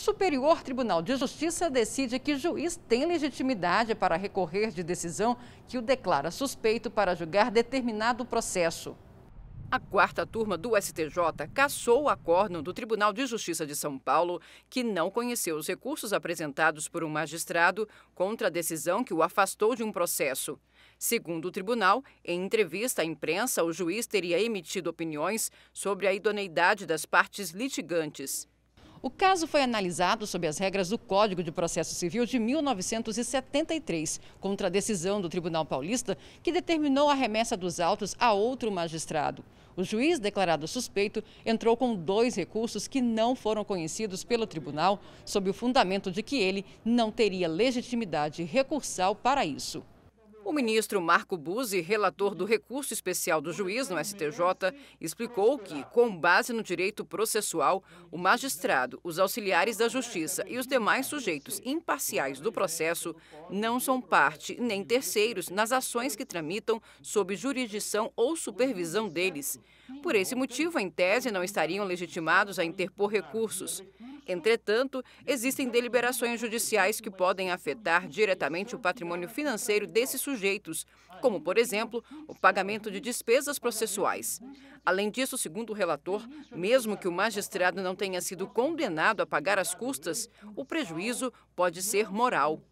Superior Tribunal de Justiça decide que juiz tem legitimidade para recorrer de decisão que o declara suspeito para julgar determinado processo. A quarta turma do STJ cassou o acórdão do Tribunal de Justiça de São Paulo, que não conheceu os recursos apresentados por um magistrado contra a decisão que o afastou de um processo. Segundo o tribunal, em entrevista à imprensa, o juiz teria emitido opiniões sobre a idoneidade das partes litigantes. O caso foi analisado sob as regras do Código de Processo Civil de 1973, contra a decisão do Tribunal Paulista que determinou a remessa dos autos a outro magistrado. O juiz declarado suspeito entrou com dois recursos que não foram conhecidos pelo tribunal, sob o fundamento de que ele não teria legitimidade recursal para isso. O ministro Marco Buzzi, relator do recurso especial do juiz no STJ, explicou que, com base no direito processual, o magistrado, os auxiliares da justiça e os demais sujeitos imparciais do processo não são parte nem terceiros nas ações que tramitam sob jurisdição ou supervisão deles. Por esse motivo, em tese, não estariam legitimados a interpor recursos. Entretanto, existem deliberações judiciais que podem afetar diretamente o patrimônio financeiro desses sujeitos, como, por exemplo, o pagamento de despesas processuais. Além disso, segundo o relator, mesmo que o magistrado não tenha sido condenado a pagar as custas, o prejuízo pode ser moral.